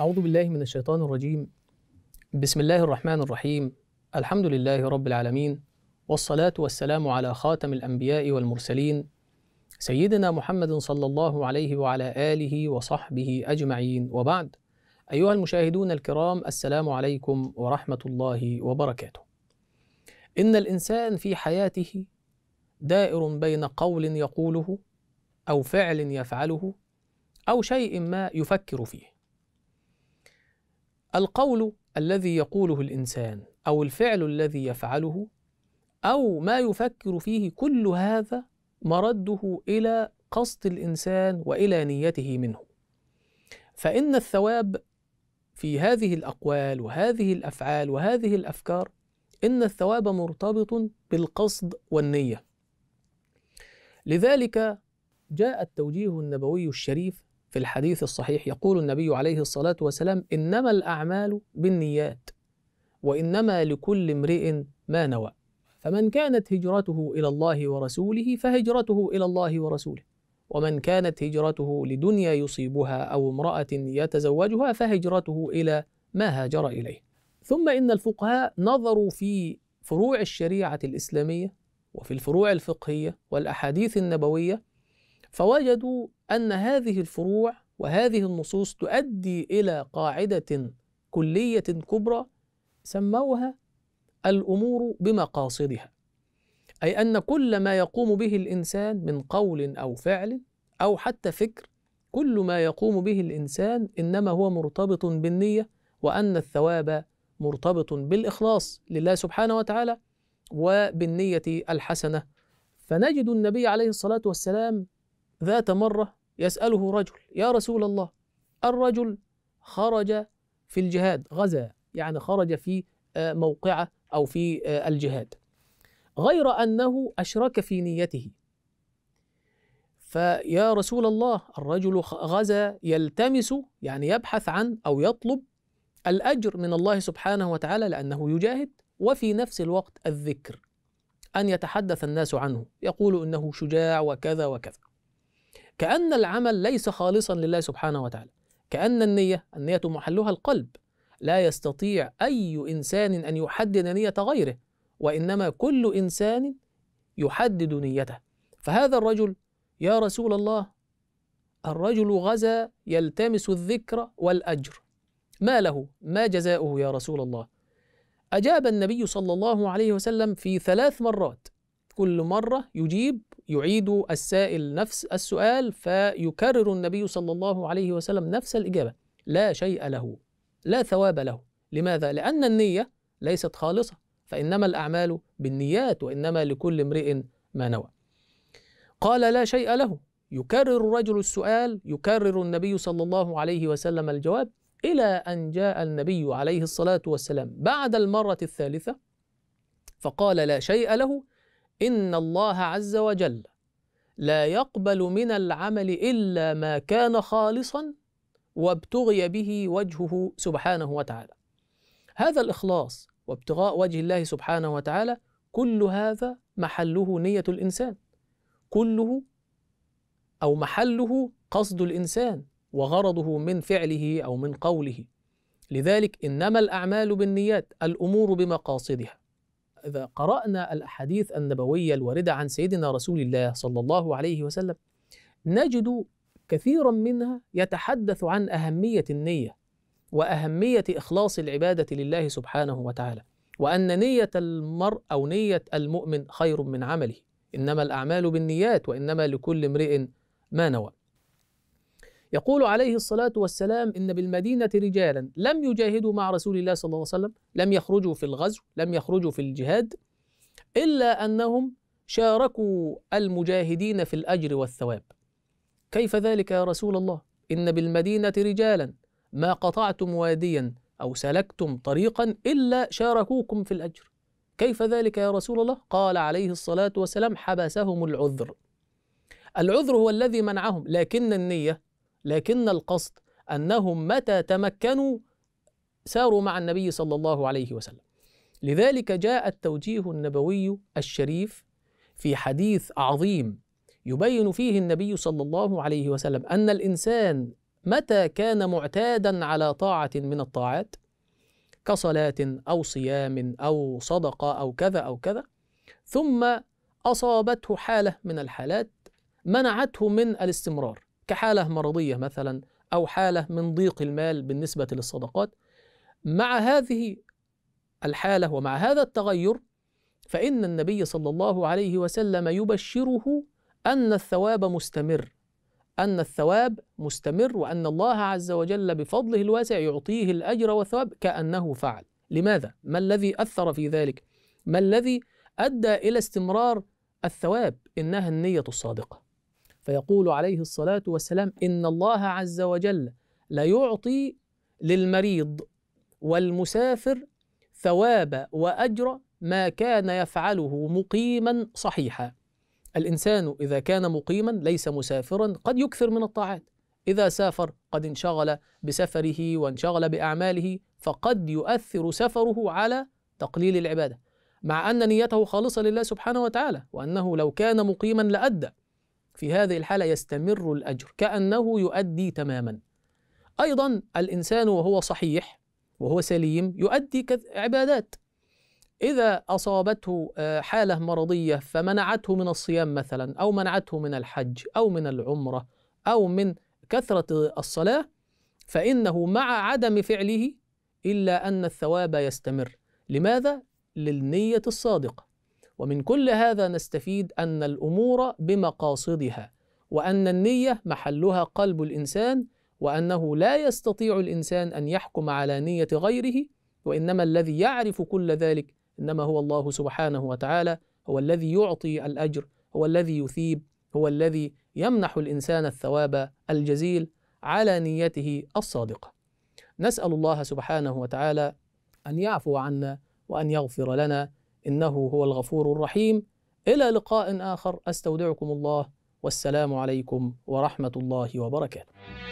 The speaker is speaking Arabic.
أعوذ بالله من الشيطان الرجيم بسم الله الرحمن الرحيم الحمد لله رب العالمين والصلاة والسلام على خاتم الأنبياء والمرسلين سيدنا محمد صلى الله عليه وعلى آله وصحبه أجمعين وبعد أيها المشاهدون الكرام السلام عليكم ورحمة الله وبركاته إن الإنسان في حياته دائر بين قول يقوله أو فعل يفعله أو شيء ما يفكر فيه القول الذي يقوله الانسان او الفعل الذي يفعله او ما يفكر فيه كل هذا مرده الى قصد الانسان والى نيته منه فان الثواب في هذه الاقوال وهذه الافعال وهذه الافكار ان الثواب مرتبط بالقصد والنيه لذلك جاء التوجيه النبوي الشريف في الحديث الصحيح يقول النبي عليه الصلاة والسلام إنما الأعمال بالنيات وإنما لكل امرئ ما نوى فمن كانت هجرته إلى الله ورسوله فهجرته إلى الله ورسوله ومن كانت هجرته لدنيا يصيبها أو امرأة يتزوجها فهجرته إلى ما هاجر إليه ثم إن الفقهاء نظروا في فروع الشريعة الإسلامية وفي الفروع الفقهية والأحاديث النبوية فوجدوا أن هذه الفروع وهذه النصوص تؤدي إلى قاعدة كلية كبرى سموها الأمور بمقاصدها أي أن كل ما يقوم به الإنسان من قول أو فعل أو حتى فكر كل ما يقوم به الإنسان إنما هو مرتبط بالنية وأن الثواب مرتبط بالإخلاص لله سبحانه وتعالى وبالنية الحسنة فنجد النبي عليه الصلاة والسلام ذات مرة يسأله رجل يا رسول الله الرجل خرج في الجهاد غزا يعني خرج في آه، موقعه أو في آه، الجهاد غير أنه أشرك في نيته فيا رسول الله الرجل غزا يلتمس يعني يبحث عن أو يطلب الأجر من الله سبحانه وتعالى لأنه يجاهد وفي نفس الوقت الذكر أن يتحدث الناس عنه يقول إنه شجاع وكذا وكذا كأن العمل ليس خالصا لله سبحانه وتعالى كأن النية النية محلها القلب لا يستطيع أي إنسان أن يحدد نية غيره وإنما كل إنسان يحدد نيته فهذا الرجل يا رسول الله الرجل غزا يلتمس الذكر والأجر ما له ما جزاؤه يا رسول الله أجاب النبي صلى الله عليه وسلم في ثلاث مرات كل مرة يجيب يعيد السائل نفس السؤال فيكرر النبي صلى الله عليه وسلم نفس الإجابة لا شيء له لا ثواب له لماذا؟ لأن النية ليست خالصة فإنما الأعمال بالنيات وإنما لكل امرئ ما نوى قال لا شيء له يكرر الرجل السؤال يكرر النبي صلى الله عليه وسلم الجواب إلى أن جاء النبي عليه الصلاة والسلام بعد المرة الثالثة فقال لا شيء له إن الله عز وجل لا يقبل من العمل إلا ما كان خالصا وابتغي به وجهه سبحانه وتعالى هذا الإخلاص وابتغاء وجه الله سبحانه وتعالى كل هذا محله نية الإنسان كله أو محله قصد الإنسان وغرضه من فعله أو من قوله لذلك إنما الأعمال بالنيات الأمور بمقاصدها إذا قرأنا الأحاديث النبوية الواردة عن سيدنا رسول الله صلى الله عليه وسلم نجد كثيرا منها يتحدث عن أهمية النية وأهمية إخلاص العبادة لله سبحانه وتعالى وأن نية المرء أو نية المؤمن خير من عمله إنما الأعمال بالنيات وإنما لكل امرئ ما نوى يقول عليه الصلاة والسلام إن بالمدينة رجالا لم يجاهدوا مع رسول الله صلى الله عليه وسلم لم يخرجوا في الغزو لم يخرجوا في الجهاد إلا أنهم شاركوا المجاهدين في الأجر والثواب كيف ذلك يا رسول الله إن بالمدينة رجالا ما قطعتم واديا أو سلكتم طريقا إلا شاركوكم في الأجر كيف ذلك يا رسول الله قال عليه الصلاة والسلام حبسهم العذر العذر هو الذي منعهم لكن النية لكن القصد انهم متى تمكنوا ساروا مع النبي صلى الله عليه وسلم لذلك جاء التوجيه النبوي الشريف في حديث عظيم يبين فيه النبي صلى الله عليه وسلم ان الانسان متى كان معتادا على طاعه من الطاعات كصلاه او صيام او صدقه او كذا او كذا ثم اصابته حاله من الحالات منعته من الاستمرار كحالة مرضية مثلا أو حالة من ضيق المال بالنسبة للصدقات مع هذه الحالة ومع هذا التغير فإن النبي صلى الله عليه وسلم يبشره أن الثواب مستمر أن الثواب مستمر وأن الله عز وجل بفضله الواسع يعطيه الأجر والثواب كأنه فعل لماذا؟ ما الذي أثر في ذلك؟ ما الذي أدى إلى استمرار الثواب؟ إنها النية الصادقة فيقول عليه الصلاة والسلام إن الله عز وجل ليعطي للمريض والمسافر ثواب وأجر ما كان يفعله مقيما صحيحا الإنسان إذا كان مقيما ليس مسافرا قد يكثر من الطاعات إذا سافر قد انشغل بسفره وانشغل بأعماله فقد يؤثر سفره على تقليل العبادة مع أن نيته خالصة لله سبحانه وتعالى وأنه لو كان مقيما لأدى في هذه الحالة يستمر الأجر كأنه يؤدي تماما أيضا الإنسان وهو صحيح وهو سليم يؤدي عبادات إذا أصابته آه، حالة مرضية فمنعته من الصيام مثلا أو منعته من الحج أو من العمرة أو من كثرة الصلاة فإنه مع عدم فعله إلا أن الثواب يستمر لماذا؟ للنية الصادقة ومن كل هذا نستفيد أن الأمور بمقاصدها وأن النية محلها قلب الإنسان وأنه لا يستطيع الإنسان أن يحكم على نية غيره وإنما الذي يعرف كل ذلك إنما هو الله سبحانه وتعالى هو الذي يعطي الأجر هو الذي يثيب هو الذي يمنح الإنسان الثواب الجزيل على نيته الصادقة نسأل الله سبحانه وتعالى أن يعفو عنا وأن يغفر لنا إنه هو الغفور الرحيم إلى لقاء آخر أستودعكم الله والسلام عليكم ورحمة الله وبركاته